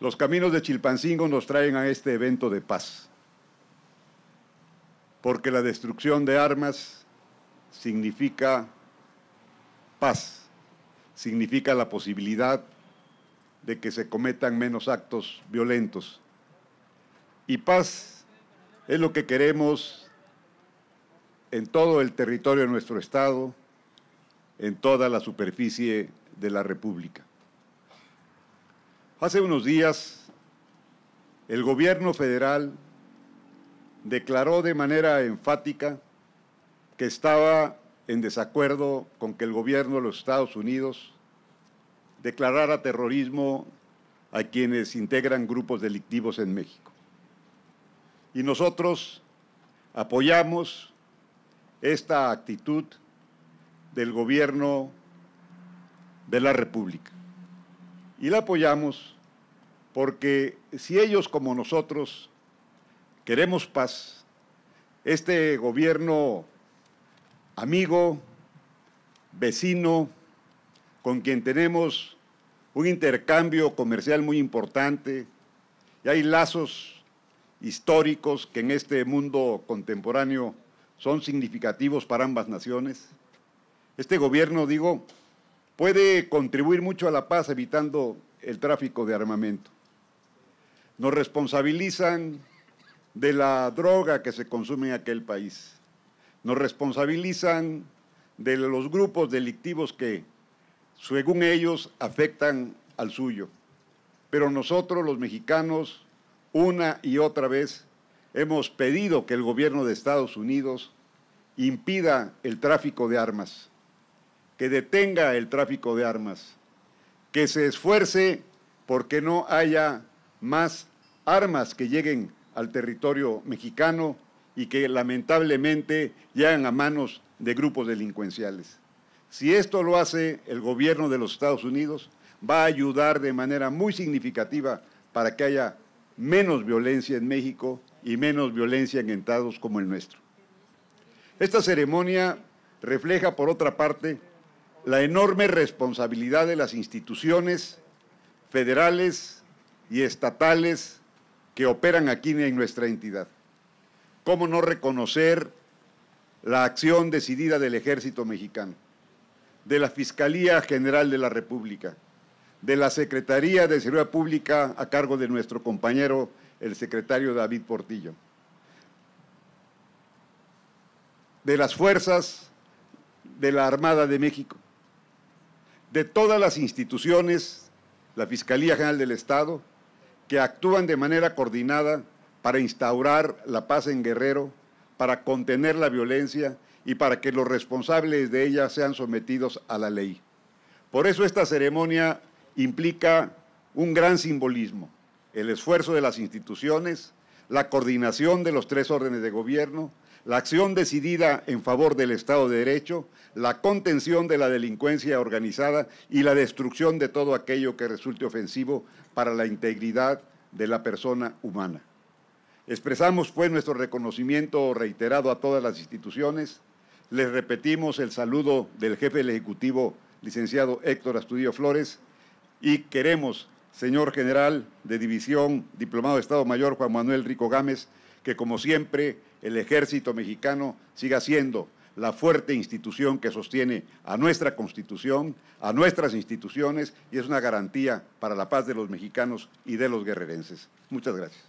Los caminos de Chilpancingo nos traen a este evento de paz, porque la destrucción de armas significa paz, significa la posibilidad de que se cometan menos actos violentos. Y paz es lo que queremos en todo el territorio de nuestro Estado, en toda la superficie de la República. Hace unos días, el gobierno federal declaró de manera enfática que estaba en desacuerdo con que el gobierno de los Estados Unidos declarara terrorismo a quienes integran grupos delictivos en México. Y nosotros apoyamos esta actitud del gobierno de la República. Y la apoyamos porque si ellos como nosotros queremos paz, este gobierno amigo, vecino, con quien tenemos un intercambio comercial muy importante, y hay lazos históricos que en este mundo contemporáneo son significativos para ambas naciones. Este gobierno, digo, puede contribuir mucho a la paz evitando el tráfico de armamento. Nos responsabilizan de la droga que se consume en aquel país. Nos responsabilizan de los grupos delictivos que, según ellos, afectan al suyo. Pero nosotros, los mexicanos, una y otra vez hemos pedido que el gobierno de Estados Unidos impida el tráfico de armas que detenga el tráfico de armas, que se esfuerce porque no haya más armas que lleguen al territorio mexicano y que lamentablemente llegan a manos de grupos delincuenciales. Si esto lo hace el gobierno de los Estados Unidos, va a ayudar de manera muy significativa para que haya menos violencia en México y menos violencia en estados como el nuestro. Esta ceremonia refleja, por otra parte, la enorme responsabilidad de las instituciones federales y estatales que operan aquí en nuestra entidad. ¿Cómo no reconocer la acción decidida del ejército mexicano, de la Fiscalía General de la República, de la Secretaría de Seguridad Pública a cargo de nuestro compañero, el secretario David Portillo, de las fuerzas de la Armada de México, de todas las instituciones, la Fiscalía General del Estado, que actúan de manera coordinada para instaurar la paz en Guerrero, para contener la violencia y para que los responsables de ella sean sometidos a la ley. Por eso esta ceremonia implica un gran simbolismo, el esfuerzo de las instituciones, la coordinación de los tres órdenes de gobierno, la acción decidida en favor del Estado de Derecho, la contención de la delincuencia organizada y la destrucción de todo aquello que resulte ofensivo para la integridad de la persona humana. Expresamos pues nuestro reconocimiento reiterado a todas las instituciones, les repetimos el saludo del jefe del Ejecutivo, licenciado Héctor Astudio Flores, y queremos, señor general de división, diplomado de Estado Mayor Juan Manuel Rico Gámez, que como siempre el ejército mexicano siga siendo la fuerte institución que sostiene a nuestra constitución, a nuestras instituciones y es una garantía para la paz de los mexicanos y de los guerrerenses. Muchas gracias.